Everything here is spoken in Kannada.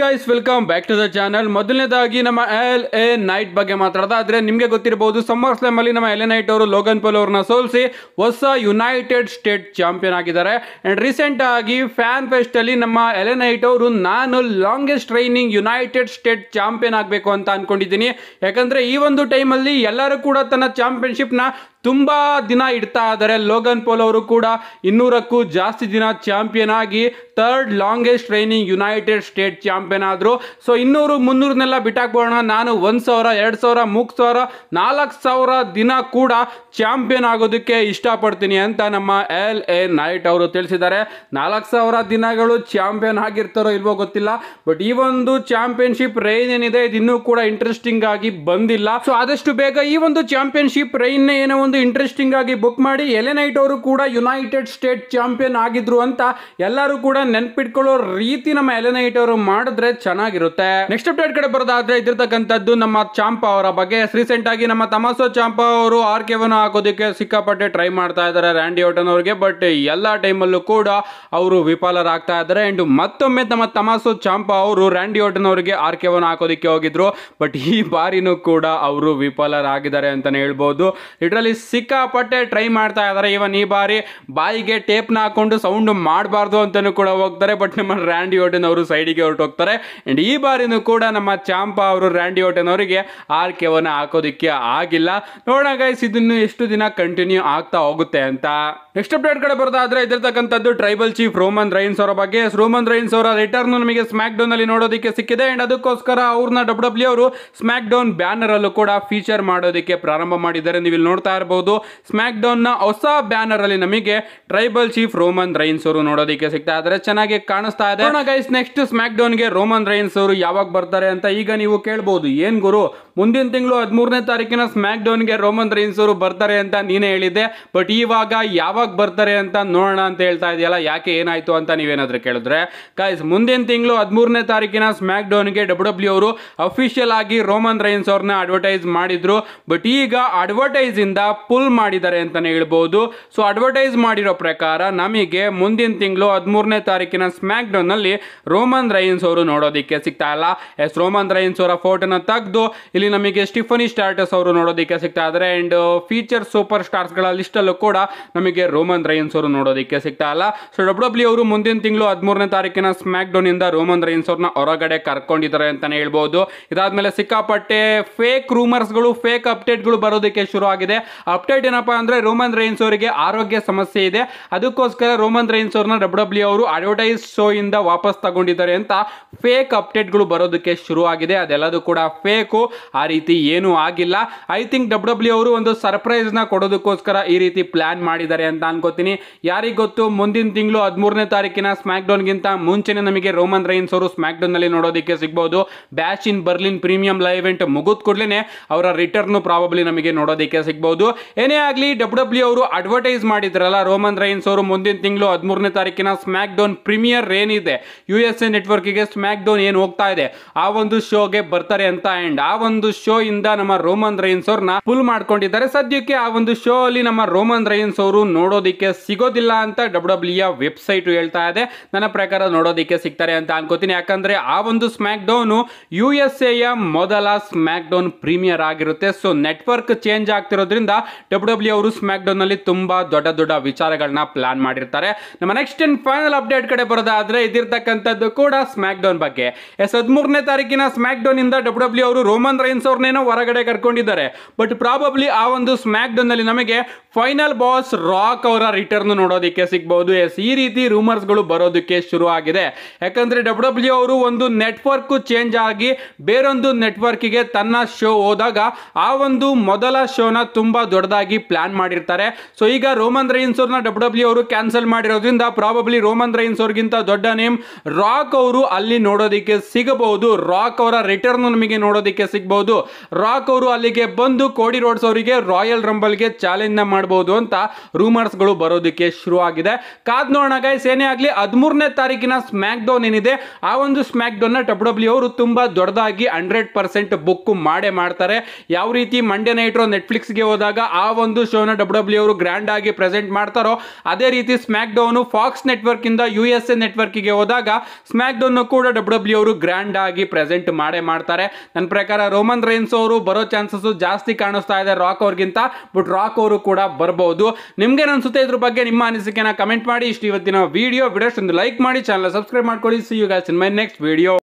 guys welcome back to the channel ಮೊದಲನೇದಾಗಿ ನಮ್ಮ ಎಲ್ ಎ ನೈಟ್ ಬಗ್ಗೆ ಆದರೆ ನಿಮಗೆ ಗೊತ್ತಿರಬಹುದು ಸಮ್ಮರ್ ಸ್ಲಾಮ್ ಅಲ್ಲಿ ನಮ್ಮ ಎಲೆ ನೈಟ್ ಅವರು ಲೋಗನ್ ಪೋಲ್ ಅವ್ರನ್ನ ಸೋಲಿಸಿ ಹೊಸ ಯುನೈಟೆಡ್ ಸ್ಟೇಟ್ ಚಾಂಪಿಯನ್ ಆಗಿದ್ದಾರೆ ಅಂಡ್ ರೀಸೆಂಟ್ ಆಗಿ ಫ್ಯಾನ್ ಫೆಸ್ಟ್ ಅಲ್ಲಿ ನಮ್ಮ ಎಲೆ ನೈಟ್ ಅವರು ನಾನು longest reigning United State champion ಆಗಬೇಕು ಅಂತ ಅನ್ಕೊಂಡಿದ್ದೀನಿ ಯಾಕಂದ್ರೆ ಈ ಒಂದು ಟೈಮಲ್ಲಿ ಎಲ್ಲರೂ ಕೂಡ ತನ್ನ ಚಾಂಪಿಯನ್ಶಿಪ್ನ ತುಂಬ ದಿನ ಇಡ್ತಾ ಆದರೆ ಲೋಗನ್ ಪೋಲ್ ಅವರು ಕೂಡ ಇನ್ನೂರಕ್ಕೂ ಜಾಸ್ತಿ ದಿನ ಚಾಂಪಿಯನ್ ಆಗಿ third longest training United State champion ಆದರು ಸೊ ಇನ್ನೂರು ಮುನ್ನೂರನ್ನೆಲ್ಲ ಬಿಟ್ಟಾಕ್ಬೋಣ ನಾನು ಒಂದು ಸಾವಿರ ಎರಡು ಸಾವಿರ ಮೂರು ಸಾವಿರ ನಾಲ್ಕು ಸಾವಿರ ದಿನ ಕೂಡ ಚಾಂಪಿಯನ್ ಆಗೋದಕ್ಕೆ ಇಷ್ಟಪಡ್ತೀನಿ ಅಂತ ನಮ್ಮ ಎಲ್ ಎ ನೈಟ್ ಅವರು ತಿಳಿಸಿದ್ದಾರೆ ನಾಲ್ಕು ಸಾವಿರ ದಿನಗಳು ಚಾಂಪಿಯನ್ ಆಗಿರ್ತಾರೋ ಇಲ್ವೋ ಗೊತ್ತಿಲ್ಲ ಬಟ್ ಈ ಒಂದು ಚಾಂಪಿಯನ್ಶಿಪ್ ರೈನ್ ಏನಿದೆ ಇದು ಇನ್ನೂ ಕೂಡ ಇಂಟ್ರೆಸ್ಟಿಂಗ್ ಆಗಿ ಬಂದಿಲ್ಲ ಸೊ ಆದಷ್ಟು ಬೇಗ ಈ ಒಂದು ಚಾಂಪಿಯನ್ಶಿಪ್ ರೈನ್ ಏನೋ ಒಂದು ಅಷ್ಟೊಂದು ಇಂಟ್ರೆಸ್ಟಿಂಗ್ ಆಗಿ ಬುಕ್ ಮಾಡಿ ಎಲೆನೈಟ್ ಅವರು ಕೂಡ ಯುನೈಟೆಡ್ ಸ್ಟೇಟ್ ಚಾಂಪಿಯನ್ ಆಗಿದ್ರು ಅಂತ ಎಲ್ಲರೂ ಕೂಡ ನೆನ್ಪಿಟ್ಕೊಳ್ಳೋ ರೀತಿ ನಮ್ಮ ಎಲೆನೈಟ್ ಅವರು ಮಾಡಿದ್ರೆ ಚೆನ್ನಾಗಿರುತ್ತೆ ನೆಕ್ಸ್ಟ್ ಅಪ್ಡೇಟ್ ಕಡೆ ಬರೋದಾದ್ರೆ ಇದಿರ್ತಕ್ಕಂಥದ್ದು ನಮ್ಮ ಚಾಂಪಾ ಅವರ ಬಗ್ಗೆ ರೀಸೆಂಟ್ ಆಗಿ ನಮ್ಮ ತಮಾಸೋ ಚಾಂಪಾ ಅವರು ಆರ್ ಕೆವನ್ನು ಹಾಕೋದಕ್ಕೆ ಸಿಕ್ಕಾಪಟ್ಟೆ ಟ್ರೈ ಮಾಡ್ತಾ ಇದ್ದಾರೆ ರ್ಯಾಂಡಿ ಓಟನ್ ಅವರಿಗೆ ಬಟ್ ಟೈಮ್ ಟೈಮಲ್ಲೂ ಕೂಡ ಅವರು ವಿಫಲರಾಗ್ತಾ ಇದ್ದಾರೆ ಅಂಡ್ ಮತ್ತೊಮ್ಮೆ ನಮ್ಮ ತಮಾಸೋ ಚಾಂಪಾ ಅವರು ರ್ಯಾಂಡಿ ಓಟನ್ ಅವರಿಗೆ ಆರ್ ಕೆವನ್ ಹಾಕೋದಕ್ಕೆ ಹೋಗಿದ್ರು ಬಟ್ ಈ ಬಾರಿನೂ ಕೂಡ ಅವರು ವಿಫಲರಾಗಿದ್ದಾರೆ ಅಂತಾನೆ ಹೇಳ್ಬೋದು ಲಿಟ್ರಲಿ ಸಿಕ್ಕಾಪಟ್ಟೆ ಟ್ರೈ ಮಾಡ್ತಾ ಇದ್ದಾರೆ ಇವನ್ ಈ ಬಾರಿ ಬಾಯಿಗೆ ಟೇಪ್ನ ಹಾಕೊಂಡು ಸೌಂಡ್ ಮಾಡಬಾರ್ದು ಅಂತಲೂ ಕೂಡ ಹೋಗ್ತಾರೆ ಬಟ್ ನಮ್ಮ ರ್ಯಾಂಡಿ ಓಟೆನ್ ಅವರು ಸೈಡಿಗೆ ಹೊರಟೋಗ್ತಾರೆ ಆ್ಯಂಡ್ ಈ ಬಾರಿನೂ ಕೂಡ ನಮ್ಮ ಚಾಂಪಾ ಅವರು ರ್ಯಾಂಡಿ ಓಟೆನ್ ಅವರಿಗೆ ಆರ್ ಕೆವನ್ನು ಹಾಕೋದಿಕ್ಕೆ ಆಗಿಲ್ಲ ನೋಡೋಣ ಗೈಸ್ ಇದನ್ನು ಎಷ್ಟು ದಿನ ಕಂಟಿನ್ಯೂ ಆಗ್ತಾ ಹೋಗುತ್ತೆ ಅಂತ ನೆಕ್ಸ್ಟ್ ಅಪ್ಡೇಟ್ ಕಡೆ ಬರೋದಾದ್ರೆ ಇದಿರ್ತಕ್ಕಂಥದ್ದು ಟ್ರೈಬಲ್ ಚೀಫ್ ರೋಮನ್ ರೈನ್ಸ್ ಅವರ ಬಗ್ಗೆ ರೋಮನ್ ರೈನ್ಸ್ ಅವರ ರಿಟರ್ನ್ ನಮಗೆ ಸ್ಮ್ಯಾಕ್ ಡೌನ್ ಅಲ್ಲಿ ನೋಡೋದಕ್ಕೆ ಸಿಕ್ಕಿದೆ ಅಂಡ್ ಅದಕ್ಕೋಸ್ಕರ ಅವ್ರನ್ನ ಡಬ್ಲ್ಯೂ ಡಬ್ಲ್ಯೂ e ಅವರು ಸ್ಮಾಕ್ ಡೌನ್ ಬ್ಯಾನರ್ ಅಲ್ಲೂ ಕೂಡ ಫೀಚರ್ ಮಾಡೋದಕ್ಕೆ ಪ್ರಾರಂಭ ಮಾಡಿದ್ದಾರೆ ನೀವು ಇಲ್ಲಿ ನೋಡ್ತಾ ಮಾಡಬಹುದು ಸ್ಮ್ಯಾಕ್ ನ ಹೊಸ ಬ್ಯಾನರ್ ಅಲ್ಲಿ ನಮಗೆ ಟ್ರೈಬಲ್ ಚೀಫ್ ರೋಮನ್ ರೈನ್ಸ್ ಅವರು ನೋಡೋದಕ್ಕೆ ಸಿಗ್ತಾ ಇದ್ದಾರೆ ಚೆನ್ನಾಗಿ ಕಾಣಿಸ್ತಾ ಇದೆ ಗೈಸ್ ನೆಕ್ಸ್ಟ್ ಸ್ಮ್ಯಾಕ್ ಡೌನ್ ಗೆ ರೋಮನ್ ರೈನ್ಸ್ ಅವರು ಯಾವಾಗ ಬರ್ತಾರೆ ಅಂತ ಈಗ ನೀವು ಕೇಳಬಹುದು ಏನ್ ಗುರು ಮುಂದಿನ ತಿಂಗಳು ಹದಿಮೂರನೇ ತಾರೀಕಿನ ಸ್ಮ್ಯಾಕ್ ಡೌನ್ ಗೆ ರೋಮನ್ ರೈನ್ಸ್ ಅವರು ಬರ್ತಾರೆ ಅಂತ ನೀನೆ ಹೇಳಿದ್ದೆ ಬಟ್ ಇವಾಗ ಯಾವಾಗ ಬರ್ತಾರೆ ಅಂತ ನೋಡೋಣ ಅಂತ ಹೇಳ್ತಾ ಇದೆಯಲ್ಲ ಯಾಕೆ ಏನಾಯ್ತು ಅಂತ ನೀವೇನಾದ್ರೂ ಕೇಳಿದ್ರೆ ಗೈಸ್ ಮುಂದಿನ ತಿಂಗಳು ಹದಿಮೂರನೇ ತಾರೀಕಿನ ಸ್ಮ್ಯಾಕ್ ಗೆ ಡಬ್ಲ್ಯೂ ಡಬ್ಲ್ಯೂ ಅವರು ಅಫಿಷಿಯಲ್ ಆಗಿ ರೋಮನ್ ರೈನ್ಸ್ ಅವ್ರನ್ನ ಅಡ್ವರ್ಟೈಸ್ ಮಾಡಿದ್ರು ಬಟ್ ಈಗ ಅಡ್ವರ್ಟೈಸ್ ಇಂದ ಪುಲ್ ಮಾಡಿದ್ದಾರೆ ಅಂತಲೇ ಹೇಳ್ಬೋದು ಸೊ ಅಡ್ವರ್ಟೈಸ್ ಮಾಡಿರೋ ಪ್ರಕಾರ ನಮಗೆ ಮುಂದಿನ ತಿಂಗಳು ಹದಿಮೂರನೇ ತಾರೀಕಿನ ಸ್ಮ್ಯಾಕ್ ಡೌನ್ನಲ್ಲಿ ರೋಮನ್ ರೈನ್ಸ್ ಅವರು ನೋಡೋದಕ್ಕೆ ಸಿಗ್ತಾ ಇಲ್ಲ ಎಸ್ ರೋಮನ್ ರೈನ್ಸ್ ಅವರ ಫೋಟೋನ ತೆಗೆದು ಇಲ್ಲಿ ನಮಗೆ ಸ್ಟಿಫನಿ ಸ್ಟಾರ್ಟಸ್ ಅವರು ನೋಡೋದಕ್ಕೆ ಸಿಗ್ತಾ ಇದ್ದಾರೆ ಆ್ಯಂಡ್ ಫೀಚರ್ ಸೂಪರ್ ಸ್ಟಾರ್ಸ್ಗಳ ಲಿಸ್ಟಲ್ಲೂ ಕೂಡ ನಮಗೆ ರೋಮನ್ ರೈನ್ಸ್ ಅವರು ನೋಡೋದಕ್ಕೆ ಸಿಗ್ತಾ ಇಲ್ಲ ಸೊ ಡಬ್ಲ್ಯೂ ಡಬ್ಲ್ಯೂ e ಅವರು ಮುಂದಿನ ತಿಂಗಳು ಹದಿಮೂರನೇ ತಾರೀಕಿನ ಸ್ಮ್ಯಾಕ್ ಡೌನಿಂದ ರೋಮನ್ ರೈನ್ಸ್ ಅವ್ರನ್ನ ಹೊರಗಡೆ ಕರ್ಕೊಂಡಿದ್ದಾರೆ ಅಂತಲೇ ಹೇಳ್ಬೋದು ಇದಾದ್ಮೇಲೆ ಸಿಕ್ಕಾಪಟ್ಟೆ ಫೇಕ್ ರೂಮರ್ಸ್ಗಳು ಫೇಕ್ ಅಪ್ಡೇಟ್ಗಳು ಬರೋದಕ್ಕೆ ಶುರು ಆಗಿದೆ ಅಪ್ಡೇಟ್ ಏನಪ್ಪ ಅಂದರೆ ರೋಮನ್ ರೈನ್ಸ್ ಅವರಿಗೆ ಆರೋಗ್ಯ ಸಮಸ್ಯೆ ಇದೆ ಅದಕ್ಕೋಸ್ಕರ ರೋಮನ್ ರೈನ್ಸ್ ಅವ್ರನ್ನ ಡಬ್ಲ್ಯೂ ಡಬ್ಲ್ಯೂ e ಅವರು ಅಡ್ವರ್ಟೈಸ್ ಶೋ ಇಂದ ವಾಪಸ್ ತಗೊಂಡಿದ್ದಾರೆ ಅಂತ ಫೇಕ್ ಅಪ್ಡೇಟ್ಗಳು ಬರೋದಕ್ಕೆ ಶುರು ಆಗಿದೆ ಅದೆಲ್ಲದೂ ಕೂಡ ಫೇಕು ಆ ರೀತಿ ಏನೂ ಆಗಿಲ್ಲ ಐ ಥಿಂಕ್ ಡಬ್ಲ್ಯೂ ಅವರು ಒಂದು ನ ಕೊಡೋದಕ್ಕೋಸ್ಕರ ಈ ರೀತಿ ಪ್ಲಾನ್ ಮಾಡಿದ್ದಾರೆ ಅಂತ ಅನ್ಕೋತೀನಿ ಯಾರಿಗೆ ಗೊತ್ತು ಮುಂದಿನ ತಿಂಗಳು ಹದಿಮೂರನೇ ತಾರೀಕಿನ ಸ್ಮ್ಯಾಕ್ ಗಿಂತ ಮುಂಚೆನೇ ನಮಗೆ ರೋಮನ್ ರೈನ್ಸ್ ಅವರು ಸ್ಮ್ಯಾಕ್ ನಲ್ಲಿ ನೋಡೋದಕ್ಕೆ ಸಿಗ್ಬೋದು Bash in Berlin premium live event ಮುಗಿದ ಕೂಡಲೇ ಅವರ ರಿಟರ್ನ್ ಪ್ರಾಬಬ್ಲಿ ನಮಗೆ ನೋಡೋದಕ್ಕೆ ಸಿಗ್ಬೋದು ಏನೇ ಆಗಲಿ ಡಬ್ಲ್ಯೂ ಡಬ್ಲ್ಯೂ e ಅವರು ಅಡ್ವರ್ಟೈಸ್ ಮಾಡಿದ್ರಲ್ಲ ರೋಮನ್ ರೈನ್ಸ್ ಅವರು ಮುಂದಿನ ತಿಂಗಳು ಹದಿಮೂರನೇ ತಾರೀಕಿನ ಸ್ಮ್ಯಾಕ್ ಡೌನ್ ಪ್ರೀಮಿಯರ್ ಏನಿದೆ ಯು ಎಸ್ ಎ ನೆಟ್ವರ್ಕಿಗೆ ಸ್ಮ್ಯಾಕ್ ಡೌನ್ ಏನು ಹೋಗ್ತಾ ಇದೆ ಆ ಒಂದು ಶೋಗೆ ಬರ್ತಾರೆ ಅಂತ ಆ್ಯಂಡ್ ಆ ಒಂದು ಶೋ ಇಂದ ನಮ್ಮ ರೋಮನ್ ರೈನ್ಸ್ ಅವ್ರನ್ನ ಫುಲ್ ಮಾಡ್ಕೊಂಡಿದ್ದಾರೆ ಸದ್ಯಕ್ಕೆ ಆ ಒಂದು ಶೋ ಅಲ್ಲಿ ನಮ್ಮ ರೋಮನ್ ರೈನ್ಸ್ ಅವರು ನೋಡೋದಕ್ಕೆ ಸಿಗೋದಿಲ್ಲ ಅಂತ ಡಬ್ಲ್ಯೂ ಡಬ್ಲ್ಯೂ ವೆಬ್ಸೈಟ್ ಹೇಳ್ತಾ ಇದೆ ನನ್ನ ಪ್ರಕಾರ ನೋಡೋದಕ್ಕೆ ಸಿಗ್ತಾರೆ ಅಂತ ಅನ್ಕೋತೀನಿ ಯಾಕಂದ್ರೆ ಆ ಒಂದು ಸ್ಮ್ಯಾಕ್ ಡೌನು ಯು ಎಸ್ ಯ ಮೊದಲ ಸ್ಮ್ಯಾಕ್ ಡೌನ್ ಪ್ರೀಮಿಯರ್ ಆಗಿರುತ್ತೆ ಸೊ ನೆಟ್ವರ್ಕ್ ಚೇಂಜ್ ಆಗ್ತಿರೋದ್ರಿಂದ ಡಬ್ಲ್ಯೂ ಡಬ್ಲ್ಯೂ ಅವರು ಸ್ಮ್ಯಾಕ್ ಡೌನ್ ನಲ್ಲಿ ತುಂಬಾ ದೊಡ್ಡ ದೊಡ್ಡ ವಿಚಾರಗಳನ್ನ ಪ್ಲಾನ್ ಮಾಡಿರ್ತಾರೆ ನಮ್ಮ ನೆಕ್ಸ್ಟ್ ಅಂಡ್ ಫೈನಲ್ ಅಪ್ಡೇಟ್ ಕಡೆ ಬರೋದಾದ್ರೆ ಇದಿರ್ತಕ್ಕಂಥದ್ದು ಕೂಡ ಸ್ಮ್ಯಾಕ್ ಡೌನ್ ಬಗ್ಗೆ ಎಸ್ ಹದಿಮೂರನೇ ತಾರೀಕಿನ ಸ್ಮ್ಯಾಕ್ ಡೌನ್ ಇಂದ ಡಬ್ಲ್ಯೂ ಡಬ್ಲ್ಯೂ ಅವರು ರೋಮನ್ ರೈನ್ಸ್ ಅವ್ರನ್ನೇನೋ ಹೊರಗಡೆ ಕರ್ಕೊಂಡಿದ್ದಾರೆ ಬಟ್ ಪ್ರಾಬಬ್ಲಿ ಆ ಒಂದು ಸ್ಮ್ಯಾಕ್ ಡೌನ್ ನಲ್ಲಿ ನಮಗೆ ಫೈನಲ್ ಬಾಸ್ ರಾಕ್ ಅವರ ರಿಟರ್ನ್ ನೋಡೋದಕ್ಕೆ ಸಿಗಬಹುದು ಎಸ್ ಈ ರೀತಿ ರೂಮರ್ಸ್ ಗಳು ಬರೋದಕ್ಕೆ ಶುರು ಆಗಿದೆ ಯಾಕಂದ್ರೆ ಡಬ್ಲ್ಯೂ ಡಬ್ಲ್ಯೂ ಅವರು ಒಂದು ನೆಟ್ವರ್ಕ್ ಚೇಂಜ್ ಆಗಿ ಬೇರೊಂದು ನೆಟ್ವರ್ಕ್ ಗೆ ತನ್ನ ಶೋ ಹೋದಾಗ ಆ ಒಂದು ಮೊದಲ ಶೋನ ತುಂಬಾ ದೊಡ್ಡದಾಗಿ ಪ್ಲಾನ್ ಮಾಡಿರ್ತಾರೆ ಸೊ ಈಗ ರೋಮನ್ ರೈನ್ಸ್ ಅವ್ರನ್ನ ಡಬ್ಲ್ಯೂ ಡಬ್ಲ್ಯೂ e ಅವರು ಕ್ಯಾನ್ಸಲ್ ಮಾಡಿರೋದ್ರಿಂದ ಪ್ರಾಬಬ್ಲಿ ರೋಮನ್ ರೈನ್ಸ್ ಅವ್ರಿಗಿಂತ ದೊಡ್ಡ ನೇಮ್ ರಾಕ್ ಅವರು ಅಲ್ಲಿ ನೋಡೋದಿಕ್ಕೆ ಸಿಗಬಹುದು ರಾಕ್ ಅವರ ರಿಟರ್ನ್ ನಮಗೆ ನೋಡೋದಿಕ್ಕೆ ಸಿಗಬಹುದು ರಾಕ್ ಅವರು ಅಲ್ಲಿಗೆ ಬಂದು ಕೋಡಿ ರೋಡ್ಸ್ ಅವರಿಗೆ ರಾಯಲ್ ರಂಬಲ್ಗೆ ನ ಮಾಡಬಹುದು ಅಂತ ರೂಮರ್ಸ್ ರೂಮರ್ಸ್ಗಳು ಬರೋದಕ್ಕೆ ಆಗಿದೆ ಕಾದ್ ನೋಡೋಣ ಗೈಸ್ ಏನೇ ಆಗಲಿ ಹದಿಮೂರನೇ ತಾರೀಕಿನ ಸ್ಮ್ಯಾಕ್ ಡೌನ್ ಏನಿದೆ ಆ ಒಂದು ಸ್ಮ್ಯಾಕ್ ಡೌನ್ ನ ಡಬ್ಲ್ಯೂ ಡಬ್ಲ್ಯೂ e ಅವರು ತುಂಬಾ ದೊಡ್ಡದಾಗಿ ಹಂಡ್ರೆಡ್ ಪರ್ಸೆಂಟ್ ಬುಕ್ ಮಾಡೇ ಮಾಡ್ತಾರೆ ಯಾವ ರೀತಿ ಮಂಡ್ಯ ನೆಟ್ಫ್ಲಿಕ್ಸ್ ಗೆ ಹೋದಾಗ ಆ ಒಂದು ಶೋನ ಡಬ್ಲ್ಯೂ ಡಬ್ಲ್ಯೂ e ಅವರು ಗ್ರ್ಯಾಂಡ್ ಆಗಿ ಪ್ರೆಸೆಂಟ್ ಮಾಡ್ತಾರೋ ಅದೇ ರೀತಿ ಸ್ಮ್ಯಾಕ್ ಡೌನ್ ಫಾಕ್ಸ್ ನೆಟ್ವರ್ಕ್ ಇಂದ ಯು ಎಸ್ ಎ ಗೆ ಹೋದಾಗ ಸ್ಮ್ಯಾಕ್ ಡೌನ್ ಕೂಡ ಡಬ್ಲ್ಯೂ ಡಬ್ಲ್ಯೂ e ಅವರು ಗ್ರ್ಯಾಂಡ್ ಆಗಿ ಪ್ರೆಸೆಂಟ್ ಮಾಡೇ ಮಾಡ್ತಾರೆ ನನ್ನ ಪ್ರಕಾರ ರೋಮನ್ ರೇನ್ಸ್ ಅವರು ಬರೋ ಚಾನ್ಸಸ್ ಜಾಸ್ತಿ ಕಾಣಿಸ್ತಾ ಇದೆ ರಾಕ್ ಅವ್ರಿಗಿಂತ ಬಟ್ ರಾಕ್ ಅವರು ಕೂಡ ಬರಬಹುದು ನಿಮ್ಗೆ ಅನ್ಸುತ್ತೆ ಇದ್ರ ಬಗ್ಗೆ ನಿಮ್ಮ ಅನಿಸಿಕೆನ ಕಮೆಂಟ್ ಮಾಡಿ ಇಷ್ಟು ಇವತ್ತಿನ ವಿಡಿಯೋ ವಿಡಿಯೋಷ್ಟೊಂದು ಲೈಕ್ ಮಾಡಿ ಚಾನಲ್ ಸಬ್ಸ್ಕ್ರೈಬ್ ಮಾಡ್ಕೊಳ್ಳಿ see you guys in my next video